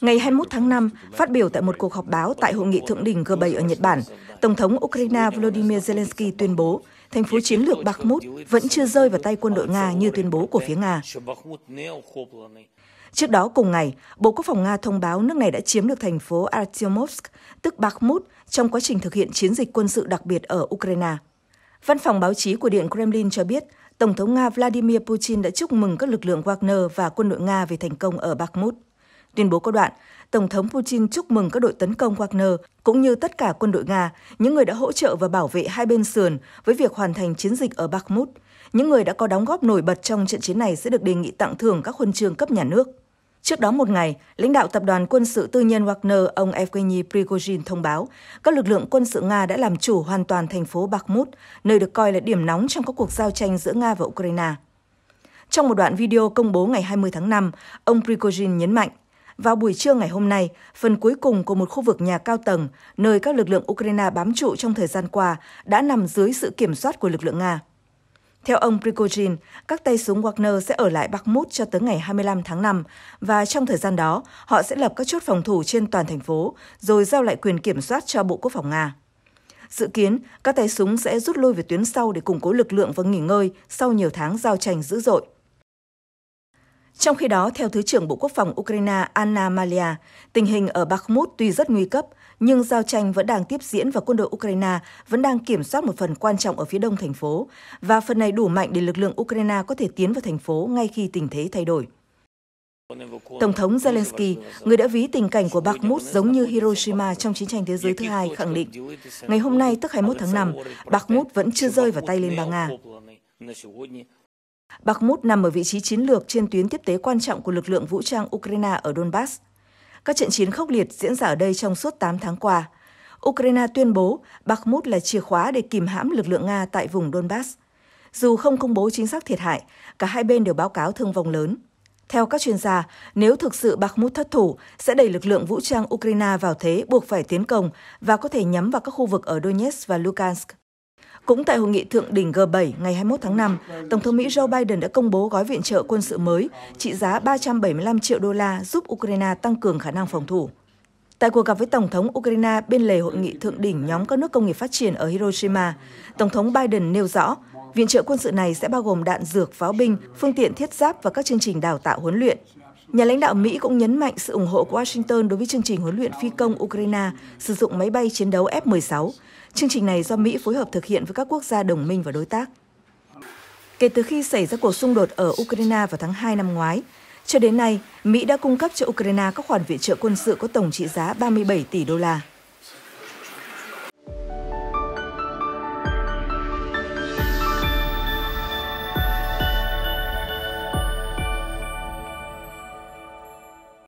Ngày 21 tháng 5, phát biểu tại một cuộc họp báo tại hội nghị thượng đỉnh G7 ở Nhật Bản, Tổng thống Ukraine Volodymyr Zelensky tuyên bố thành phố chiến lược Bakhmut vẫn chưa rơi vào tay quân đội Nga như tuyên bố của phía Nga. Trước đó cùng ngày, Bộ Quốc phòng Nga thông báo nước này đã chiếm được thành phố Artyomovsk, tức Bakhmut, trong quá trình thực hiện chiến dịch quân sự đặc biệt ở Ukraine. Văn phòng báo chí của Điện Kremlin cho biết, Tổng thống Nga Vladimir Putin đã chúc mừng các lực lượng Wagner và quân đội Nga về thành công ở Bakhmut. Tuyên bố có đoạn, Tổng thống Putin chúc mừng các đội tấn công Wagner cũng như tất cả quân đội Nga, những người đã hỗ trợ và bảo vệ hai bên sườn với việc hoàn thành chiến dịch ở Bakhmut. Những người đã có đóng góp nổi bật trong trận chiến này sẽ được đề nghị tặng thưởng các huân chương cấp nhà nước. Trước đó một ngày, lãnh đạo tập đoàn quân sự tư nhân Wagner ông Evgeny Prigozhin thông báo các lực lượng quân sự Nga đã làm chủ hoàn toàn thành phố Bakhmut, nơi được coi là điểm nóng trong các cuộc giao tranh giữa Nga và Ukraine. Trong một đoạn video công bố ngày 20 tháng 5, ông Prigozhin nhấn mạnh – vào buổi trưa ngày hôm nay, phần cuối cùng của một khu vực nhà cao tầng, nơi các lực lượng Ukraine bám trụ trong thời gian qua, đã nằm dưới sự kiểm soát của lực lượng Nga. Theo ông Prigozhin, các tay súng Wagner sẽ ở lại Bakhmut cho tới ngày 25 tháng 5 và trong thời gian đó, họ sẽ lập các chốt phòng thủ trên toàn thành phố rồi giao lại quyền kiểm soát cho Bộ Quốc phòng Nga. Dự kiến, các tay súng sẽ rút lui về tuyến sau để củng cố lực lượng và nghỉ ngơi sau nhiều tháng giao tranh dữ dội. Trong khi đó, theo Thứ trưởng Bộ Quốc phòng Ukraine Anna Malia, tình hình ở Bakhmut tuy rất nguy cấp, nhưng giao tranh vẫn đang tiếp diễn và quân đội Ukraine vẫn đang kiểm soát một phần quan trọng ở phía đông thành phố, và phần này đủ mạnh để lực lượng Ukraine có thể tiến vào thành phố ngay khi tình thế thay đổi. Tổng thống Zelensky, người đã ví tình cảnh của Bakhmut giống như Hiroshima trong chiến tranh thế giới thứ hai, khẳng định ngày hôm nay, tức 21 tháng 5, Bakhmut vẫn chưa rơi vào tay Liên bang Nga. Bakhmut nằm ở vị trí chiến lược trên tuyến tiếp tế quan trọng của lực lượng vũ trang Ukraine ở Donbass. Các trận chiến khốc liệt diễn ra ở đây trong suốt 8 tháng qua. Ukraine tuyên bố Bakhmut là chìa khóa để kìm hãm lực lượng Nga tại vùng Donbass. Dù không công bố chính xác thiệt hại, cả hai bên đều báo cáo thương vong lớn. Theo các chuyên gia, nếu thực sự Bakhmut thất thủ, sẽ đẩy lực lượng vũ trang Ukraine vào thế buộc phải tiến công và có thể nhắm vào các khu vực ở Donetsk và Lugansk. Cũng tại hội nghị thượng đỉnh G7 ngày 21 tháng 5, Tổng thống Mỹ Joe Biden đã công bố gói viện trợ quân sự mới trị giá 375 triệu đô la giúp Ukraine tăng cường khả năng phòng thủ. Tại cuộc gặp với Tổng thống Ukraine bên lề hội nghị thượng đỉnh nhóm các nước công nghiệp phát triển ở Hiroshima, Tổng thống Biden nêu rõ viện trợ quân sự này sẽ bao gồm đạn dược, pháo binh, phương tiện thiết giáp và các chương trình đào tạo huấn luyện. Nhà lãnh đạo Mỹ cũng nhấn mạnh sự ủng hộ của Washington đối với chương trình huấn luyện phi công Ukraine sử dụng máy bay chiến đấu F-16. Chương trình này do Mỹ phối hợp thực hiện với các quốc gia đồng minh và đối tác. Kể từ khi xảy ra cuộc xung đột ở Ukraine vào tháng 2 năm ngoái, cho đến nay, Mỹ đã cung cấp cho Ukraine các khoản viện trợ quân sự có tổng trị giá 37 tỷ đô la.